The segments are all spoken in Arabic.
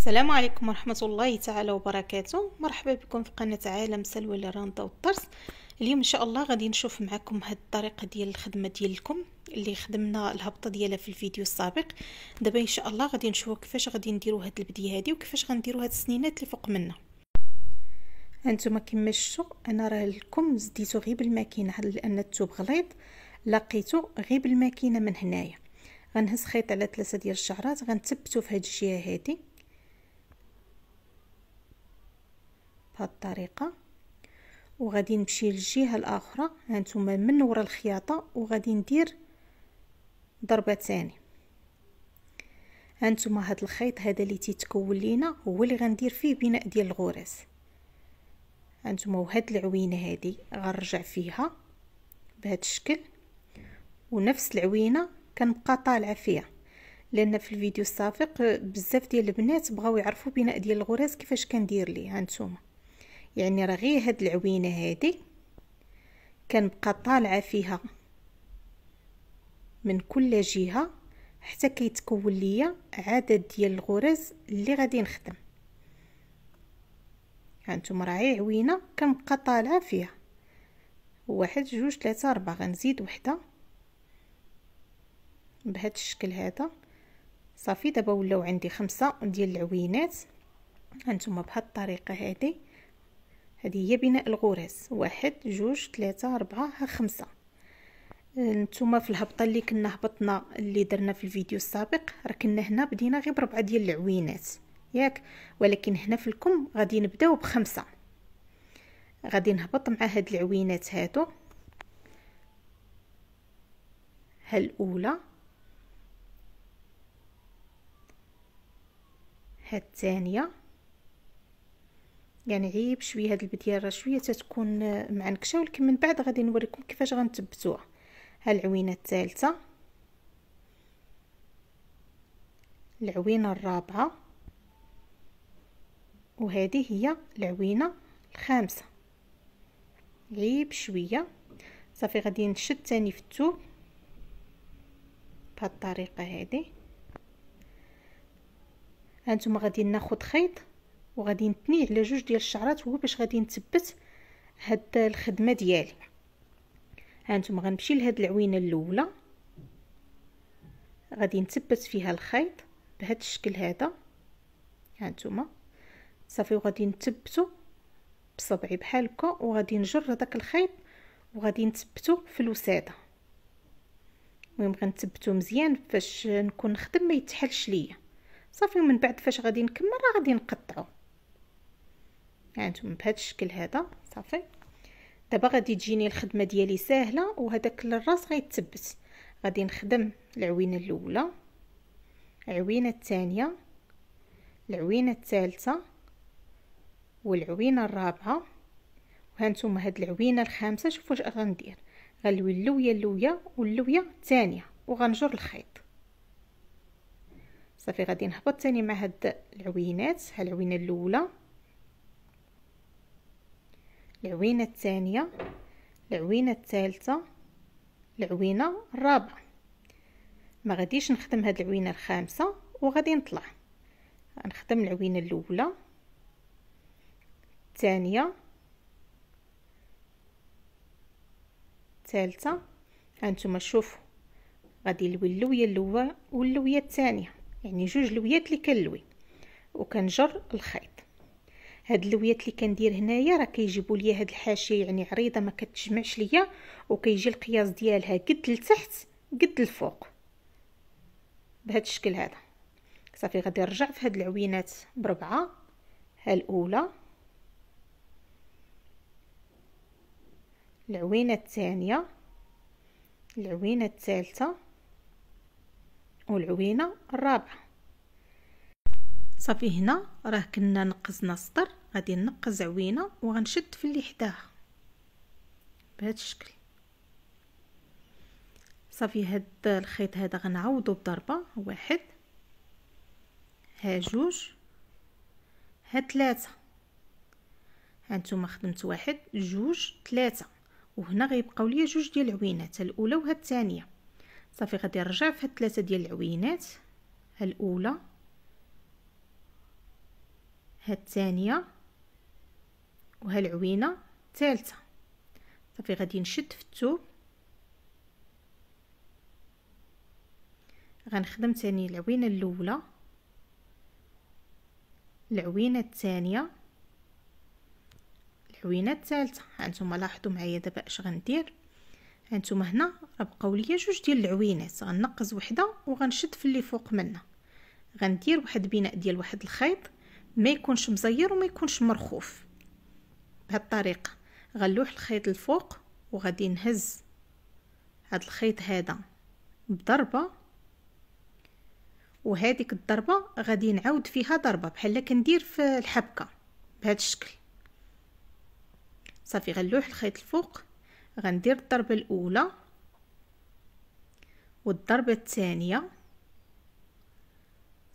السلام عليكم ورحمة الله تعالى وبركاته مرحبا بكم في قناة عالم سلوى لراندا والطرس اليوم ان شاء الله غادي نشوف معكم هاد الطريقة ديال الخدمة ديالكم اللي خدمنا الهبطة ديالها في الفيديو السابق دابا ان شاء الله غادي نشوفوا كيفاش غادي نديرو هاد البدية هادي وكيفاش غنديرو هاد السنينات اللي فوق منا هانتوما كما شفتوا انا راه لكم زديتو غير بالماكينة لان الثوب غليظ لقيتو غير بالماكينة من هنايا غنهز خيط على ثلاثة ديال الشعرات غنثبتو في هاد الجهة هادي بهاد الطريقه وغادي نمشي للجهه الاخرى هانتوما من ورا الخياطه وغادي ندير ضربه ثاني هانتوما هاد الخيط هذا اللي تيتكون لينا هو اللي غندير فيه بناء ديال الغراس هانتوما وهاد العوينه هادي غنرجع فيها بهاد الشكل ونفس العوينه كنبقى طالعه فيها لان في الفيديو السابق بزاف ديال البنات بغاو يعرفوا بناء ديال الغراس كيفاش كندير ليه هانتوما يعني راه غير هاد العوينه هادي كنبقى طالعه فيها من كل جهه حتى كيتكون ليا عدد ديال الغرز اللي غادي نخدم هانتوما راعي عوينه كنبقى طالعه فيها واحد جوج ثلاثة أربعة غنزيد وحدة بهاد الشكل هذا صافي دابا ولاو عندي خمسة ديال العوينات هانتوما بهاد الطريقة هادي هذه هي بناء الغراس واحد جوج ثلاثة أربعة ها خمسة آه، نتوما في الهبطه اللي كنا هبطنا اللي درنا في الفيديو السابق ركنا كنا هنا بدينا غير بربعه ديال العوينات ياك ولكن هنا في الكم غادي نبداو بخمسه غادي نهبط مع هاد العوينات هادو ها الاولى ها الثانيه يعني عيب شويه هاد البديه راه شويه تتكون آه، معنكشه ولكن من بعد غادي نوريكم كيفاش غنثبتوها ها العوينه الثالثه العوينه الرابعه وهذه هي العوينه الخامسه عيب شويه صافي غادي نشد تاني في الثوب بهاد الطريقه هذه هانتوما غادي ناخد خيط وغادي نتنيه على جوج ديال الشعرات هو باش غادي نثبت هاد الخدمه ديالي هانتوما غنمشي لهاد العوينه الاولى غادي نثبت فيها الخيط بهاد الشكل هذا هانتوما صافي وغادي نثبتو بصبعي بحال هكا وغادي نجر هذاك الخيط وغادي نثبتو في الوساده المهم غنثبتو مزيان فاش نكون نخدم ما يتحلش ليا صافي ومن بعد فاش غادي نكمل راه غادي نقطعو هانتوما يعني بهذا الشكل هذا صافي دابا غادي تجيني الخدمه ديالي ساهله وهذاك الراس غيتثبت غادي نخدم العوينه الاولى العوينه الثانيه العوينه الثالثه والعوينه الرابعه وهانتوما هاد العوينه الخامسه شوفوا اش غندير غنلوي اللويه اللويه واللويه الثانيه وغنجر الخيط صافي غادي نهبط ثاني مع هاد العوينات ها العوينه الاولى العوينة الثانية العوينة الثالثة العوينة الرابعة ما غاديش نخدم هاد العوينة الخامسة وغادي نطلع غنخدم العوينة الاولى الثانية الثالثة هانتوما شوفوا غادي نلوي اللويه الاولى واللويه الثانيه يعني جوج لويات اللي كنلوي وكنجر الخيط هاد اللويات اللي كندير هنايا راه كيجيبوا لي هاد الحاشيه يعني عريضه ما كتجمعش ليا وكيجي القياس ديالها قد لتحت قد الفوق بهاد الشكل هذا صافي غادي نرجع في هاد العوينات بربعه ها الاولى العوينه الثانيه العوينه الثالثه والعوينه الرابعه صافي هنا راه كنا نقصنا سطر غادي نقز عوينه وغنشد في اللي حداها بهذا الشكل صافي هاد الخيط هذا غنعوضو بضربه واحد ها جوج ها ثلاثه هانتوما خدمت واحد جوج ثلاثه وهنا غيبقاو ليا جوج ديال العوينات الاولى وها الثانيه صافي غادي نرجع في هاد ثلاثه ديال العوينات ها الاولى ها الثانيه وهالعوينه الثالثه صافي غادي نشد في الثوب غنخدم تاني العوينه الاولى العوينه الثانيه العوينه الثالثه هانتوما لاحظوا معايا دابا اش غندير هانتوما هنا راه بقاو ليا جوج ديال العوينات غنقز وحده وغنشد في اللي فوق منها غندير واحد بناء ديال واحد الخيط ما يكونش مزير وما يكونش مرخوف الطريقة غنلوح الخيط الفوق وغادي نهز هاد الخيط هذا بضربة وهذيك الضربة غادي نعاود فيها ضربة بحال كندير في الحبكة بهذا الشكل صافي غنلوح الخيط الفوق غندير الضربة الأولى والضربة الثانية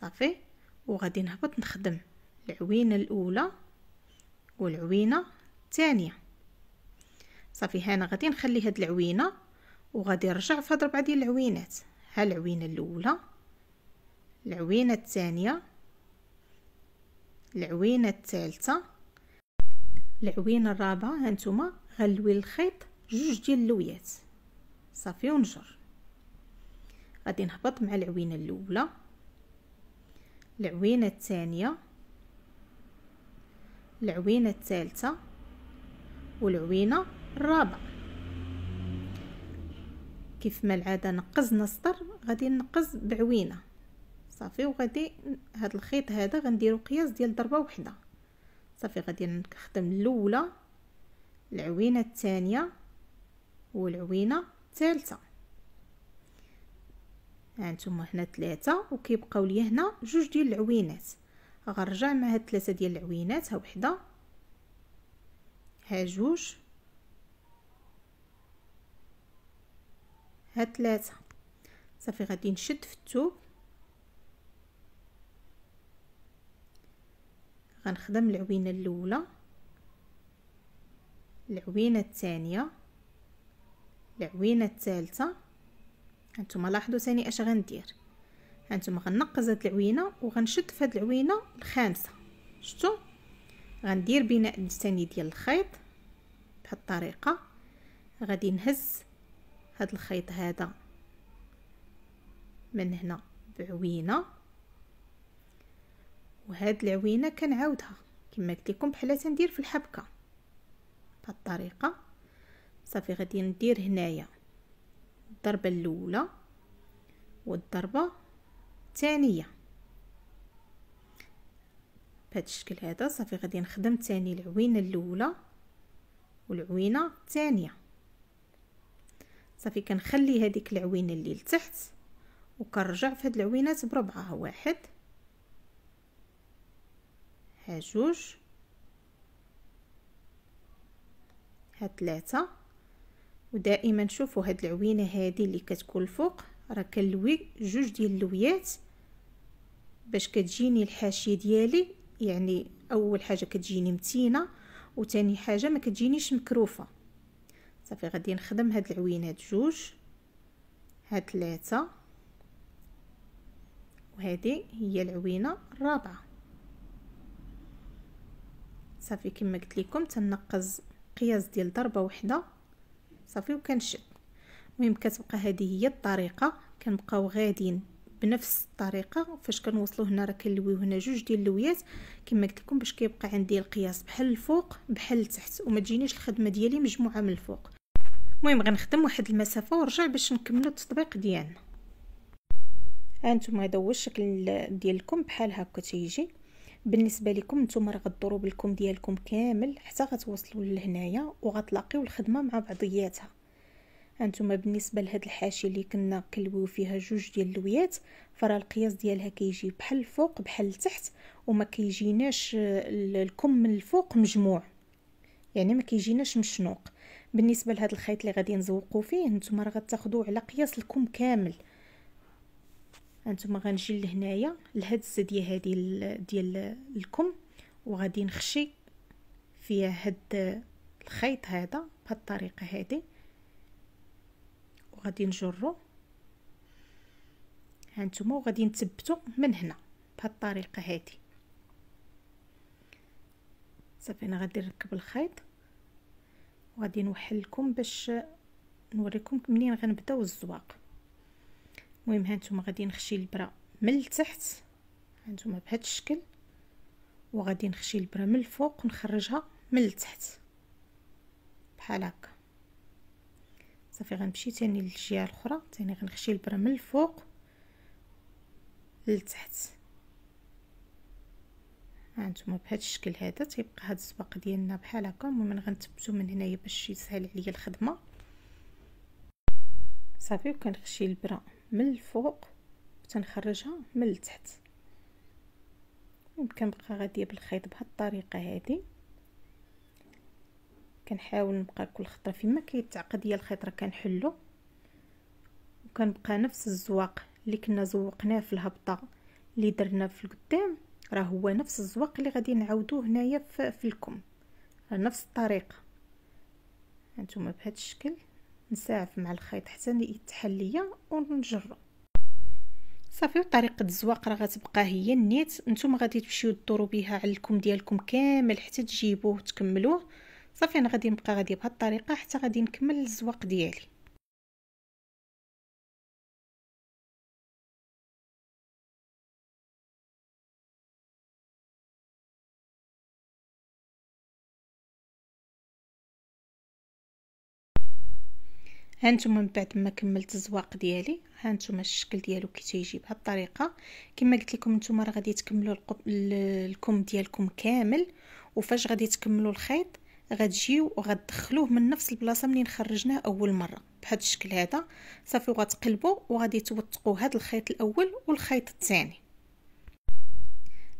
صافي وغادي نهبط نخدم العوينة الأولى والعوينة الثانيه صافي هنا غادي نخلي هاد العوينه وغادي نرجع في هاد ربعه ديال العوينات ها العوينه الاولى العوينه الثانيه العوينه الثالثه العوينه الرابعه هانتوما غنلوي الخيط جوج ديال اللويات صافي ونجر غادي نهبط مع العوينه الاولى العوينه الثانيه العوينه الثالثه والعوينة الرابعة كيف ما العادة نقز نسطر غادي نقز بعوينة صافي وغادي هاد الخيط هذا غنديرو قياس ديال ضربة وحدة صافي غادي نخدم الاولى العوينة الثانية والعوينة الثالثة هانتوما هنا ثلاثة وكيبقاو ليا هنا جوج ديال العوينات غنرجع مع هاد ثلاثة ديال العوينات ها وحدة ها جوج ها ثلاثة صافي غادي نشد في الثوب غنخدم العوينة الاولى العوينة الثانية العوينة الثالثة هانتوما لاحظوا ثاني اش غندير هانتوما غنقز هاد العوينة وغنشد في هاد العوينة الخامسة شفتوا غندير بناء الثاني ديال الخيط بهاد الطريقه غادي نهز هاد الخيط هذا من هنا بعوينه وهاد العوينه كنعاودها كما قلت لكم بحال تندير في الحبكه بهاد الطريقه صافي غادي ندير هنايا الضربه الاولى والضربه الثانيه بهذا الشكل هذا صافي غادي نخدم تاني العوينه الاولى والعوينه الثانيه صافي كنخلي هذيك العوينه اللي لتحت وكنرجع في هذه العوينات بربعه ها واحد ها جوج ها ثلاثه ودائما شوفوا هاد العوينه هذه اللي كتكون الفوق راه كنلوي جوج ديال اللويات باش كتجيني الحاشيه ديالي يعني اول حاجه كتجيني متينه وثاني حاجه ما كتجينيش مكروفه صافي غادي نخدم هاد العوينات جوج ها ثلاثه وهذه هي العوينه الرابعه صافي كما قلت لكم تنقز قياس ديال ضربه وحده صافي وكنشد المهم كتبقى هذه هي الطريقه كنبقاو غاديين بنفس الطريقه فاش كنوصلو هنا راه كنلويو هنا جوج ديال اللويات كما قلت لكم باش كيبقى عندي القياس بحال الفوق بحال التحت وما تجينيش الخدمه ديالي مجموعه من الفوق المهم غنخدم واحد المسافه ونرجع باش نكملو التطبيق ديالنا هانتوما هذا هو الشكل ديالكم بحال هكا تيجي بالنسبه لكم نتوما راه غضروا بالكم ديالكم كامل حتى غتوصلوا لهنايا وغتلاقيو الخدمه مع بعضياتها انتم بالنسبه لهاد الحاشيه اللي كنا كلويو فيها جوج ديال اللويات فراه القياس ديالها كيجي بحال الفوق بحال التحت وما كيجيناش آه، الكم من الفوق مجموع يعني ما كيجيناش مشنوق بالنسبه لهذا الخيط اللي غادي نزوقوا فيه نتوما راه غتاخذوه على قياس الكم كامل هانتوما غنجي لهنايا لهاد الزاديه هذه ديال الكم وغادي نخشي فيها هاد آه، الخيط هذا بهاد الطريقه هذه وغادي نجرو هانتوما وغادي نثبتو من هنا بهاد الطريقه هادي صافي انا غادي نركب الخيط وغادي نوحل لكم باش نوريكم منين غنبداو الزواق المهم هانتوما غادي نخشي البرا من التحت هانتوما بهاد الشكل وغادي نخشي البرا من الفوق ونخرجها من التحت بحال هكا صافي غنمشي تاني للجهه الاخرى تاني غنخشي البره من الفوق لتحت هانتوما بهذا الشكل هذا تيبقى هاد السباق ديالنا بحال هكا المهم غنثبتو من هنايا باش يسهل عليا الخدمه صافي وكنخشي البره من الفوق وتنخرجها من التحت وكنبقى غاديه بالخيط بهاد الطريقه هذه كنحاول نبقى كل خطره فيما كيتعقد ليا الخيط راه كنحلو وكنبقى نفس الزواق اللي كنا زوقناه في الهبطه اللي درنا في القدام راه هو نفس الزواق اللي غادي نعاودوه هنايا في الكم نفس الطريقه هانتوما بهذا الشكل نساعف مع الخيط حتى يتحل ليا ونجرو صافي وطريقه الزواق راه غتبقى هي النيت نتوما غادي تمشيو دورو بها على الكم ديالكم كامل حتى تجيبوه وتكملوه صافي انا غادي نبقى غادي بهاد الطريقه حتى غادي نكمل الزواق ديالي هانتوما من بعد ما كملت الزواق ديالي هانتوما الشكل ديالو كي تيجي بهاد الطريقه كما قلت لكم نتوما راه غادي تكملوا الكم ديالكم كامل وفاش غادي تكملوا الخيط غتجيو وغتدخلوه من نفس البلاصه منين خرجناه اول مره بهذا الشكل هذا صافي وغتقلبوا وغادي توثقوا هذا الخيط الاول والخيط الثاني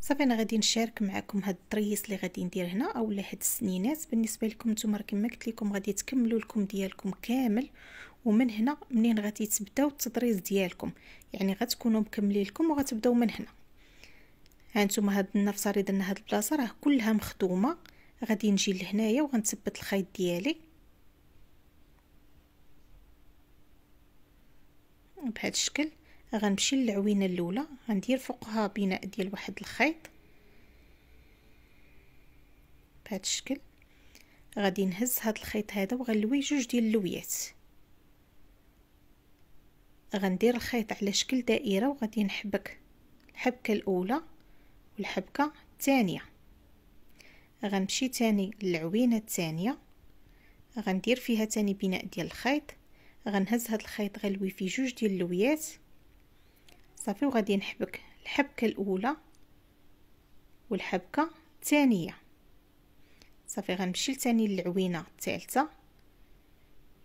صافي انا غادي نشارك معكم هاد الطريس اللي غادي ندير هنا اولا هاد السنينات بالنسبه لكم نتوما كما قلت لكم غادي تكملوا لكم ديالكم كامل ومن هنا منين غادي تبداو التضريس ديالكم يعني غتكونوا مكملين لكم وغتبداو من هنا هانتوما هاد النفسه اللي درنا هاد البلاصه راه كلها مخدومه غادي نجي لهنايا وغنثبت الخيط ديالي بهذا الشكل غنمشي للعوينه الاولى غندير فوقها بناء ديال واحد الخيط بهذا الشكل غادي نهز هذا الخيط هذا وغنلوي جوج ديال اللويات غندير الخيط على شكل دائره وغادي نحبك الحبكه الاولى والحبكه الثانيه غنمشي تاني للعوينه الثانيه غندير فيها تاني بناء ديال الخيط غنهز هاد الخيط غلوي فيه جوج ديال اللويات صافي وغادي نحبك الحبكه الاولى والحبكه الثانيه صافي غنمشي تاني للعوينه الثالثه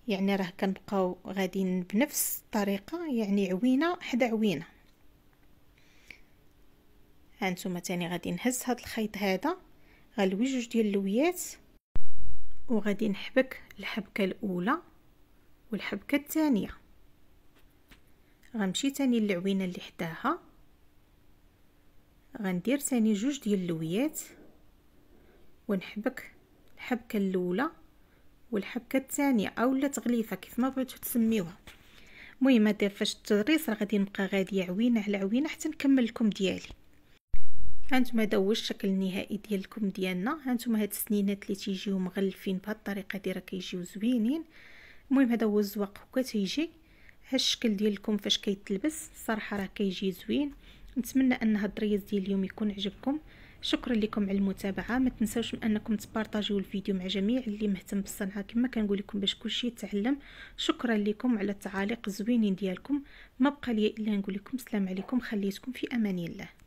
يعني راه كنبقاو غاديين بنفس الطريقه يعني عوينه حدا عوينه هانتوما تاني غادي نهز هاد الخيط هذا غنلوي جوج ديال اللويات وغادي نحبك الحبكه الاولى والحبكه الثانيه غنمشي تاني للعوينه اللي حداها غندير تاني جوج ديال اللويات ونحبك الحبكه الاولى والحبكه الثانيه اولا تغليفه كيف ما بغيتو تسميوها المهم هذا فاش التدريس راه غادي نبقى غاديه عوينه على عوينه حتى نكمل لكم ديالي هانتوما هذا هو الشكل النهائي ديالكم ديالنا هانتوما هاد السنينات اللي تيجيو مغلفين بهاد الطريقه راه كيجيو زوينين المهم هذا هو الزواق هكا تيجي ها الشكل ديالكم فاش كيتلبس الصراحه راه كيجي زوين نتمنى ان هاد الدريس ديال اليوم يكون عجبكم شكرا لكم على المتابعه ما تنساوش انكم تبارطاجيو الفيديو مع جميع اللي مهتم بالصنعه كما كنقول لكم باش كلشي يتعلم شكرا لكم على التعاليق الزوينين ديالكم ما بقى لي الا نقول لكم السلام عليكم خليتكم في امان الله